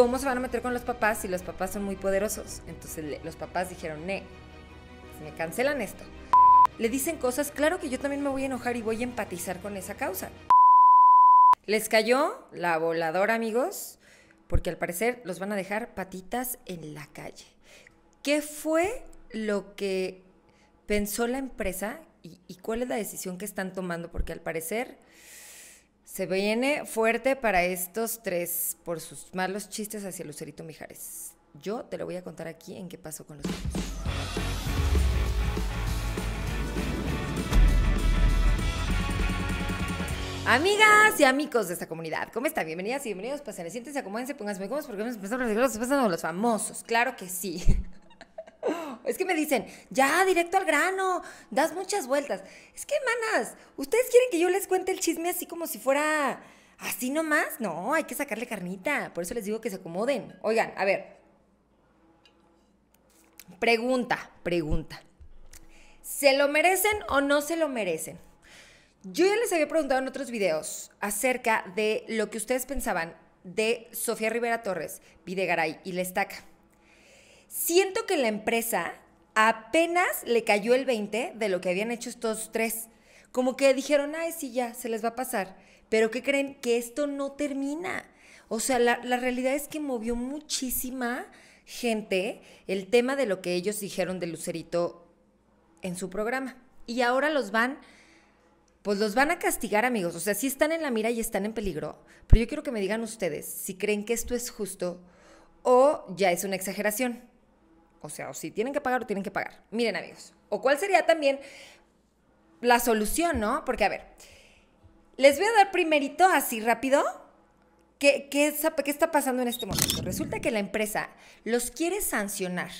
¿Cómo se van a meter con los papás si los papás son muy poderosos? Entonces los papás dijeron, ne, pues me cancelan esto. Le dicen cosas, claro que yo también me voy a enojar y voy a empatizar con esa causa. Les cayó la voladora, amigos, porque al parecer los van a dejar patitas en la calle. ¿Qué fue lo que pensó la empresa y, y cuál es la decisión que están tomando? Porque al parecer se viene fuerte para estos tres por sus malos chistes hacia Lucerito Mijares. Yo te lo voy a contar aquí en qué pasó con los otros. Amigas y amigos de esta comunidad, ¿cómo están? Bienvenidas y bienvenidos. pasen, siéntense, acomódense, pónganse cómodos porque vamos a empezar los famosos. Claro que sí. Es que me dicen, ya, directo al grano, das muchas vueltas. Es que, manas, ¿ustedes quieren que yo les cuente el chisme así como si fuera así nomás? No, hay que sacarle carnita. Por eso les digo que se acomoden. Oigan, a ver. Pregunta, pregunta. ¿Se lo merecen o no se lo merecen? Yo ya les había preguntado en otros videos acerca de lo que ustedes pensaban de Sofía Rivera Torres, Videgaray y Lestaca. Siento que la empresa apenas le cayó el 20 de lo que habían hecho estos tres. Como que dijeron, ay, sí, ya, se les va a pasar. Pero ¿qué creen? Que esto no termina. O sea, la, la realidad es que movió muchísima gente el tema de lo que ellos dijeron de Lucerito en su programa. Y ahora los van, pues los van a castigar, amigos. O sea, sí están en la mira y están en peligro. Pero yo quiero que me digan ustedes si creen que esto es justo o ya es una exageración. O sea, o si tienen que pagar o tienen que pagar. Miren amigos, o cuál sería también la solución, ¿no? Porque a ver, les voy a dar primerito así rápido ¿Qué, está pasando en este momento? Resulta que la empresa los quiere sancionar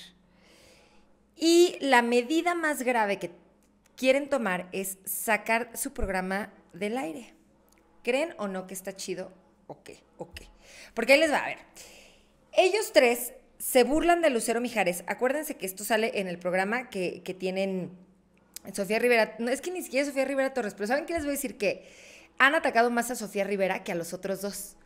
y la medida más grave que quieren tomar es sacar su programa del aire. ¿Creen o no que está chido? Ok, ok. Porque ahí les va a ver. Ellos tres se burlan de Lucero Mijares. Acuérdense que esto sale en el programa que, tienen Sofía Rivera. No, es que ni siquiera Sofía Rivera Torres, pero ¿saben qué les voy a decir? Que han atacado más a Sofía Rivera que a los otros dos.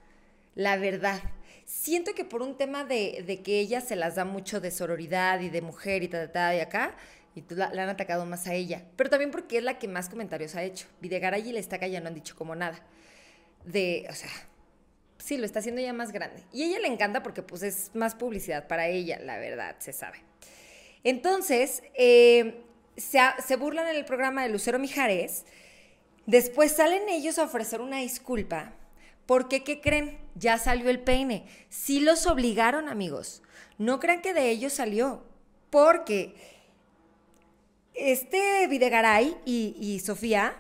La verdad. Siento que por un tema de, de que ella se las da mucho de sororidad y de mujer y tal, ta, ta, y acá, y la, la, han atacado más a ella. Pero también porque es la que más comentarios ha hecho. Videgaray y le está no han dicho como nada. De, o sea, sí, lo está haciendo ya más grande. Y a ella le encanta porque pues es más publicidad para ella, la verdad, se sabe. Entonces, eh, se, burlan en el programa de Lucero Mijares. Después salen ellos a ofrecer una disculpa. Porque, ¿qué creen? Ya salió el peine. Sí los obligaron, amigos. No crean que de ellos salió. Porque este Videgaray y, y Sofía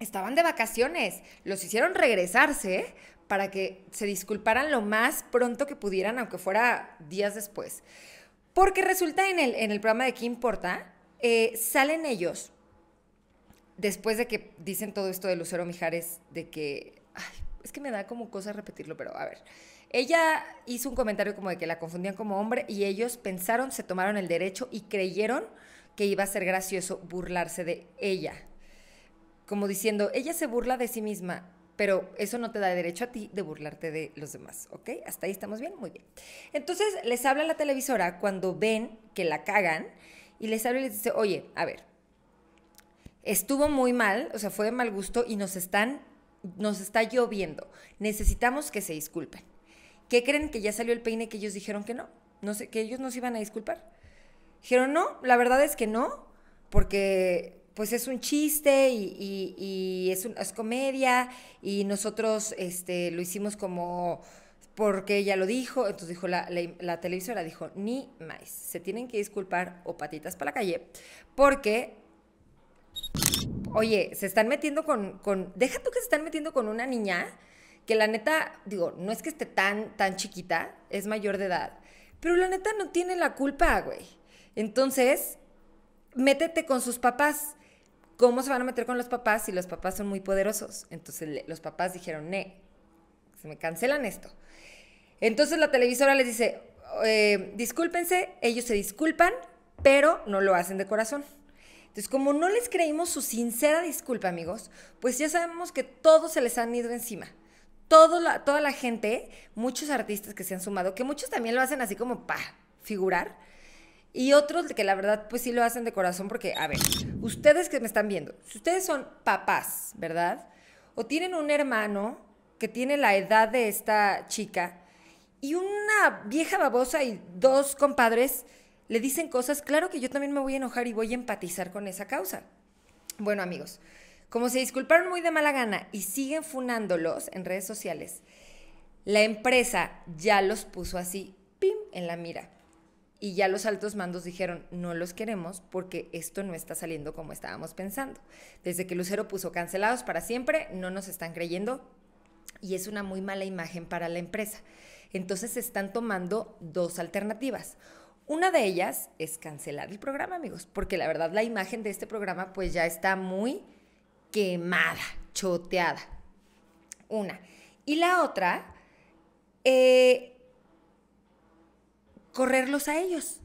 estaban de vacaciones. Los hicieron regresarse para que se disculparan lo más pronto que pudieran, aunque fuera días después. Porque resulta en el, en el programa de ¿Qué importa? Eh, salen ellos, después de que dicen todo esto de Lucero Mijares, de que... es que me da como cosa repetirlo, pero a ver. Ella hizo un comentario como de que la confundían como hombre y ellos pensaron, se tomaron el derecho y creyeron que iba a ser gracioso burlarse de ella. Como diciendo, ella se burla de sí misma, pero eso no te da derecho a ti de burlarte de los demás, ¿ok? Hasta ahí estamos bien, muy bien. Entonces les habla la televisora cuando ven que la cagan y les habla y les dice, oye, a ver, estuvo muy mal, o sea, fue de mal gusto y nos están, nos está lloviendo. Necesitamos que se disculpen. ¿Qué creen que ya salió el peine que ellos dijeron que no? No sé, que ellos nos iban a disculpar. Dijeron, no, la verdad es que no, porque pues es un chiste y, es, una comedia y nosotros este, lo hicimos como porque ella lo dijo, entonces dijo la, la, la televisora, dijo, ni más, se tienen que disculpar o patitas para la calle, porque oye, se están metiendo con, con, deja tú que se están metiendo con una niña que la neta, digo, no es que esté tan, tan chiquita, es mayor de edad, pero la neta no tiene la culpa, güey. Entonces, métete con sus papás. ¿Cómo se van a meter con los papás si los papás son muy poderosos? Entonces los papás dijeron, ne, se me cancelan esto. Entonces la televisora les dice, eh, discúlpense, ellos se disculpan, pero no lo hacen de corazón. Entonces, como no les creímos su sincera disculpa, amigos, pues ya sabemos que todos se les han ido encima. la, toda la gente, muchos artistas que se han sumado, que muchos también lo hacen así como para figurar, y otros que la verdad, pues sí lo hacen de corazón, porque, a ver, ustedes que me están viendo, si ustedes son papás, ¿verdad? O tienen un hermano que tiene la edad de esta chica y una vieja babosa y dos compadres le dicen cosas, claro que yo también me voy a enojar y voy a empatizar con esa causa. Bueno, amigos, como se disculparon muy de mala gana y siguen funándolos en redes sociales, la empresa ya los puso así, pim, en la mira y ya los altos mandos dijeron, no los queremos porque esto no está saliendo como estábamos pensando. Desde que Lucero puso cancelados para siempre, no nos están creyendo y es una muy mala imagen para la empresa. Entonces están tomando dos alternativas. Una de ellas es cancelar el programa, amigos, porque la verdad la imagen de este programa pues ya está muy quemada, choteada. Una. Y la otra, eh, correrlos a ellos.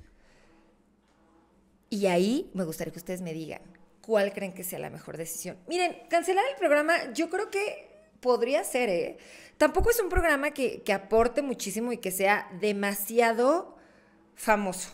Y ahí me gustaría que ustedes me digan cuál creen que sea la mejor decisión. Miren, cancelar el programa yo creo que podría ser, ¿eh? Tampoco es un programa que, aporte muchísimo y que sea demasiado famoso.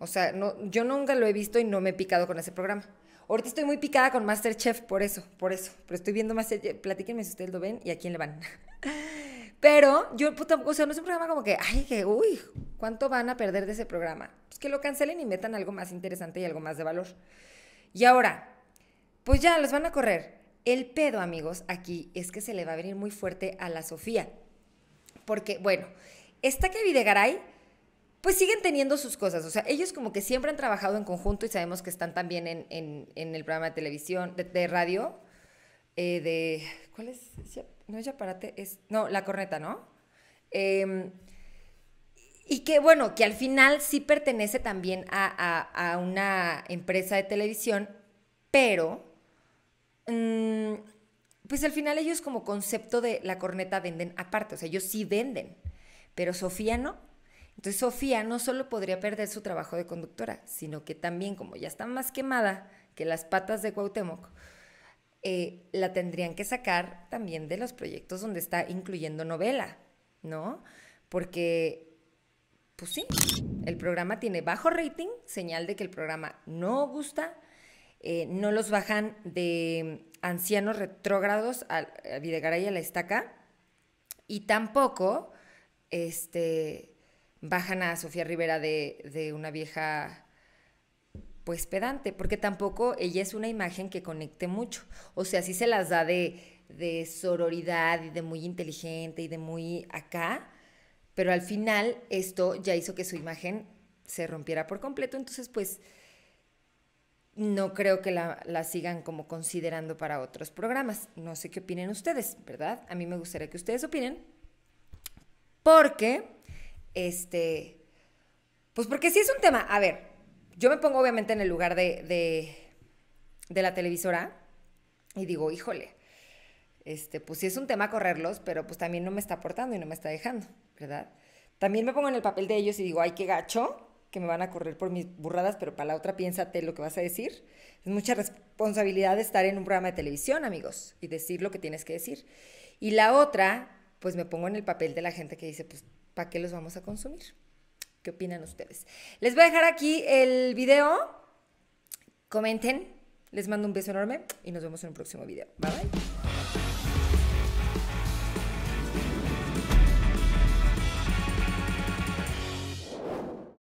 O sea, no, yo nunca lo he visto y no me he picado con ese programa. Ahorita estoy muy picada con Masterchef, por eso, por eso. Pero estoy viendo Masterchef. Platíquenme si ustedes lo ven y a quién le van. Pero yo, pues, o sea, no es un programa como que, ay, que, uy, ¿Cuánto van a perder de ese programa? Pues que lo cancelen y metan algo más interesante y algo más de valor. Y ahora, pues ya los van a correr. El pedo, amigos, aquí es que se le va a venir muy fuerte a la Sofía. Porque, bueno, esta que Videgaray, pues siguen teniendo sus cosas. O sea, ellos como que siempre han trabajado en conjunto y sabemos que están también en, en, el programa de televisión, de, radio, eh, de... ¿Cuál es? No es Yaparate, es... No, La Corneta, ¿no? Eh, y que bueno, que al final sí pertenece también a, una empresa de televisión, pero mm, pues al final ellos como concepto de la corneta venden aparte, o sea, ellos sí venden, pero Sofía no. Entonces Sofía no solo podría perder su trabajo de conductora, sino que también como ya está más quemada que las patas de Cuauhtémoc, eh, la tendrían que sacar también de los proyectos donde está incluyendo novela, ¿no? Porque pues sí, el programa tiene bajo rating, señal de que el programa no gusta. Eh, no los bajan de ancianos retrógrados a, Videgara Videgaray a la estaca. Y tampoco este, bajan a Sofía Rivera de, una vieja pues pedante, porque tampoco ella es una imagen que conecte mucho. O sea, sí se las da de sororidad y de muy inteligente y de muy acá, pero al final esto ya hizo que su imagen se rompiera por completo, entonces pues no creo que la, sigan como considerando para otros programas. No sé qué opinen ustedes, ¿verdad? A mí me gustaría que ustedes opinen. Porque, este, pues porque sí es un tema, a ver, yo me pongo obviamente en el lugar de, de la televisora y digo, híjole, este, pues sí es un tema correrlos, pero pues también no me está aportando y no me está dejando, ¿verdad? También me pongo en el papel de ellos y digo, ay, qué gacho, que me van a correr por mis burradas, pero para la otra piénsate lo que vas a decir. Es mucha responsabilidad estar en un programa de televisión, amigos, y decir lo que tienes que decir. Y la otra, pues me pongo en el papel de la gente que dice, pues, ¿para qué los vamos a consumir? ¿Qué opinan ustedes? Les voy a dejar aquí el video. Comenten. Les mando un beso enorme y nos vemos en un próximo video. Bye bye.